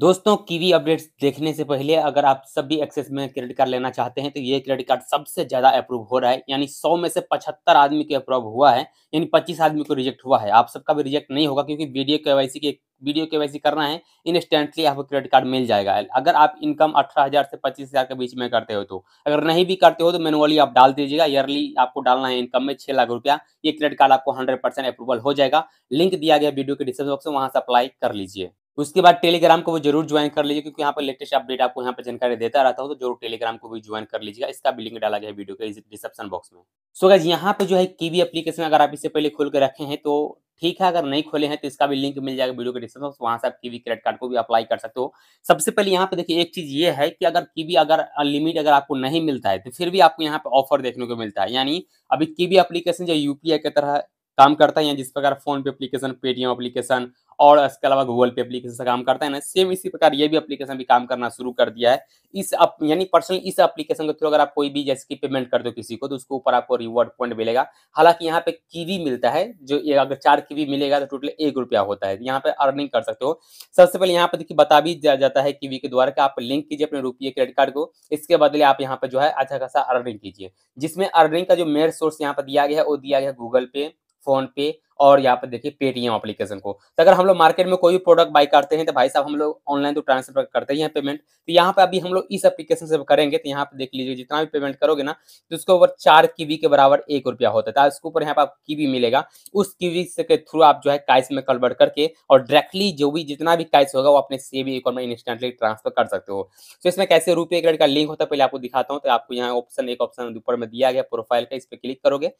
दोस्तों kiwi updates देखने से पहले अगर आप सब भी एक्सेस में क्रेडिट कार्ड लेना चाहते हैं तो ये क्रेडिट कार्ड सबसे ज़्यादा अप्रूव हो रहा है यानी 100 में से 75 आदमी के अप्रूव हुआ है यानी 25 आदमी को रिजेक्ट हुआ है आप सबका भी रिजेक्ट नहीं होगा क्योंकि वीडियो केवाईसी के वीडियो केवाईसी करना है इंस्टेंटली आपको क्रेडिट कार्ड मिल जाएगा अगर आप इनकम अठारह हज़ार से पच्चीस हज़ार के बीच में करते हो तो अगर नहीं भी करते हो तो मैनुअली आप डाल दीजिएगा ईयरली आपको डालना है इनकम में छह लाख रुपया ये क्रेडिट कार्ड आपको हंड्रेड अप्रूवल हो जाएगा लिंक दिया गया वीडियो के डिस्क्रिप्शन बॉक्स में वहाँ से अप्लाई कर लीजिए उसके बाद टेलीग्राम को वो जरूर ज्वाइन कर लीजिए क्योंकि यहाँ पर लेटेस्ट अपडेट आपको यहाँ पर जानकारी देता रहता हूँ तो जरूर टेलीग्राम को भी ज्वाइन कर लीजिएगा इसका भी लिंक डाला गया है वीडियो के डिस्क्रिप्शन बॉक्स में सो so, यहाँ पे जो है कीवी एप्लीकेशन अगर आप इससे पहले खोल के रखे हैं तो ठीक है अगर नहीं खोले हैं तो इसका भी लिंक मिल जाएगा वीडियो के डिस्क्रिप्शन वहाँ से आप कीवी क्रेडिट कार्ड को भी अप्लाई कर सकते हो सबसे पहले यहाँ पे देखिए एक चीज ये है कि अगर कीवी अगर लिमिट अगर आपको नहीं मिलता है तो फिर भी आपको यहाँ पे ऑफर देखने को मिलता है यानी अभी कीवी एप्लीकेशन जो यूपीआई की तरह काम करता है या जिस प्रकार फोन पे एप्लीकेशन पेटीएम एप्लीकेशन और इसके अलावा गूगल पे एप्लीकेशन से काम करता है ना सेम इसी प्रकार ये भी एप्लीकेशन भी काम करना शुरू कर दिया है इस यानी पर्सनल इस एप्लीकेशन के थ्रू अगर आप कोई भी जैसे कि पेमेंट कर दो किसी को तो उसके ऊपर आपको रिवॉर्ड पॉइंट मिलेगा हालांकि यहाँ पे कीवी मिलता है जो अगर चार कीवी मिलेगा तो टोटल एक रुपया होता है यहाँ पे अर्निंग कर सकते हो सबसे पहले यहाँ पे देखिए बता भी जा जाता है कीवी के द्वारा कि आप लिंक कीजिए अपने रुपये क्रेडिट कार्ड को इसके बदले आप यहाँ पे जो है अच्छा खासा अर्निंग कीजिए जिसमें अर्निंग का जो मेन सोर्स यहाँ पर दिया गया है वो दिया गया गूगल पे फोन पे और यहाँ पर देखिए पेटीएम अपलीकेशन को तो अगर हम लोग मार्केट में कोई भी प्रोडक्ट बाई करते हैं तो भाई साहब हम लोग ऑनलाइन तो ट्रांसफर करते हैं पेमेंट तो यहाँ पे अभी हम लोग इस अपलीकेशन से करेंगे तो यहाँ पर देख लीजिए जितना भी पेमेंट करोगे ना तो उसके ऊपर चार कीवी के बराबर एक रुपया होता था तो उसके ऊपर यहाँ पर आप कीवी मिलेगा उस कीवी के थ्रू आप जो है कैश में कन्वर्ट करके और डायरेक्टली जो भी जितना भी कैश होगा वो अपने सेविंग अकाउंट में इंस्टेंटली ट्रांसफर कर सकते हो तो इसमें कैसे रुपये क्रेडिट का लिंक होता है पहले आपको दिखाता हूँ तो आपको यहाँ ऑप्शन एक ऑप्शन ऊपर में दिया गया प्रोफाइल का इस पर क्लिक करोगे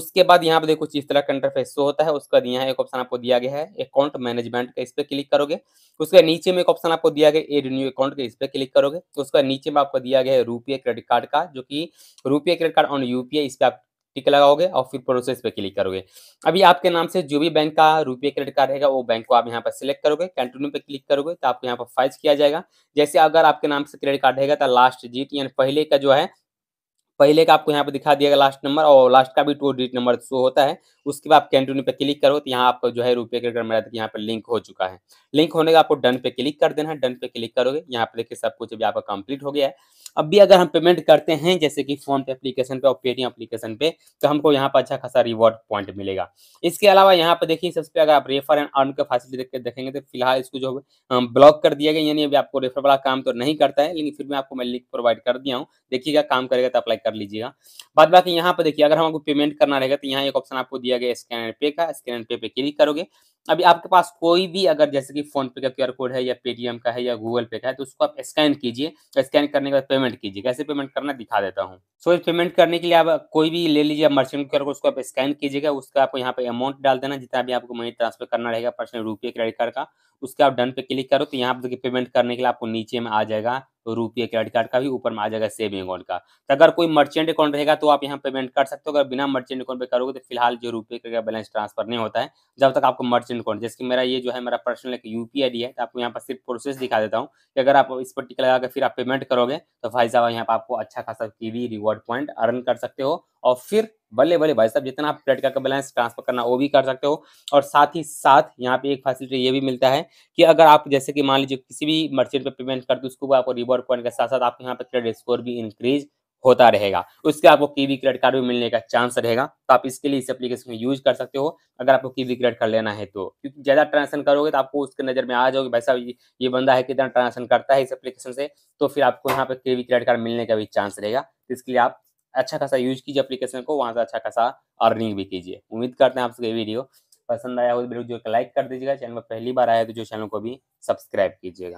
उसके बाद यहाँ पे देखो चीज इस तरह का इंटरफेस होता होता है उसका यहाँ एक ऑप्शन आपको दिया गया है अकाउंट मैनेजमेंट का इस पर क्लिक करोगे उसके नीचे में एक ऑप्शन आपको दिया गया एड न्यू अकाउंट का इस पर क्लिक करोगे उसका नीचे में आपको दिया गया है रुपये क्रेडिट कार्ड का जो कि रुपये क्रेडिट कार्ड ऑन यूपीआई इस पर आप टिक लगाओगे और फिर प्रोसेस पे क्लिक करोगे अभी आपके नाम से जो भी बैंक का रुपये क्रेडिट कार्ड रहेगा वो बैंक को आप यहाँ पर सिलेक्ट करोगे कंटिन्यू पे क्लिक करोगे तो आपको यहाँ पर फाइज किया जाएगा जैसे अगर आपके नाम से क्रेडिट कार्ड रहेगा तो लास्ट जीत यानी पहले का जो है पहले का आपको यहाँ पर दिखा दिया लास्ट नंबर और लास्ट का भी टू डिजिट नंबर शो होता है उसके बाद आप कंटिन्यू पे क्लिक करो तो यहाँ आपको जो है रुपये के मेरा यहाँ पर लिंक हो चुका है लिंक होने का आपको डन पे क्लिक कर देना है डन पे क्लिक करोगे यहाँ पे देखिए सब कुछ अभी आपका कंप्लीट हो गया है अब भी अगर हम पेमेंट करते हैं जैसे कि फोन पे एप्लीकेशन पे और पेटीएम एप्लीकेशन पे तो हमको यहाँ पर अच्छा खासा रिवॉर्ड पॉइंट मिलेगा इसके अलावा यहाँ पर देखिए सबसे अगर आप रेफर एंड अर्न का फैसिलिटी देखेंगे तो फिलहाल इसको जो ब्लॉक कर दिया गया यानी अभी आपको रेफर वाला काम तो नहीं करता है लेकिन फिर मैं आपको मैं लिंक प्रोवाइड कर दिया हूँ देखिएगा काम करेगा तो अप्लाई कर लीजिएगा बाद बाकी यहाँ पर देखिए अगर हमको पेमेंट करना रहेगा तो यहाँ एक ऑप्शन आपको दिया गया स्कैन एंड पे का स्कैन एंड पे पे क्लिक करोगे अभी आपके पास कोई भी अगर जैसे कि फोन पे का क्यूआर कोड है या पेटीएम का है या गूगल पे का है तो उसको आप स्कैन कीजिए स्कैन करने के बाद पेमेंट कीजिए कैसे पेमेंट करना दिखा देता हूँ सो so, पेमेंट करने के लिए आप कोई भी ले लीजिए मर्चेंट क्यू कोड उसको आप स्कैन कीजिएगा उसका आपको यहाँ पे अमाउंट डाल देना जितना भी आपको मनी ट्रांसफर करना रहेगा पर्सनल रुपये क्रेडिट कार्ड का उसके आप डन पे क्लिक करो तो यहाँ पे पेमेंट करने के लिए आपको नीचे में आ जाएगा तो रुपये क्रेडिट कार्ड का भी ऊपर में आ जाएगा सेविंग अकाउंट का तो अगर कोई मर्चेंट अकाउंट रहेगा तो आप यहाँ पेमेंट कर सकते हो अगर बिना मर्चेंट अकाउंट पे करोगे तो फिलहाल जो रुपये का बैलेंस ट्रांसफर नहीं होता है जब तक आपको मर्चेंट अकाउंट जैसे कि मेरा ये जो है मेरा पर्सनल एक यू पी है तो आपको यहाँ पर सिर्फ प्रोसेस दिखा देता हूँ कि अगर आप इस पर टिक लगा फिर आप पेमेंट करोगे तो भाई साहब यहाँ पर आपको अच्छा खासा कीवी रिवॉर्ड पॉइंट अर्न कर सकते हो और फिर बल्ले बल्ले भाई साहब जितना आप प्लेट का बैलेंस ट्रांसफर करना वो भी कर सकते हो और साथ ही साथ यहाँ पे एक फैसिलिटी ये भी मिलता है कि अगर आप जैसे कि मान लीजिए किसी भी मर्चेंट पे पेमेंट करते उसको आपको रिवॉर्ड पॉइंट के साथ साथ आपके यहाँ पे क्रेडिट स्कोर भी इंक्रीज होता रहेगा उसके आपको वी क्रेडिट कार्ड भी मिलने का चांस रहेगा तो आप इसके लिए इस एप्लीकेशन में यूज कर सकते हो अगर आपको वी क्रेडिट कार्ड लेना है तो क्योंकि ज़्यादा ट्रांजेक्शन करोगे तो आपको उसके नज़र में आ जाओगे भाई साहब ये बंदा है कितना ट्रांजेक्शन करता है इस एप्लीकेशन से तो फिर आपको यहाँ पर वी क्रेडिट कार्ड मिलने का भी चांस रहेगा तो इसके लिए आप अच्छा खासा यूज कीजिए अपलीकेशन को वहाँ से अच्छा खासा अर्निंग भी कीजिए उम्मीद करते हैं आपसे ये वीडियो पसंद आया हो तो वीडियो को लाइक कर दीजिएगा चैनल पर पहली बार आया तो जो चैनल को भी सब्सक्राइब कीजिएगा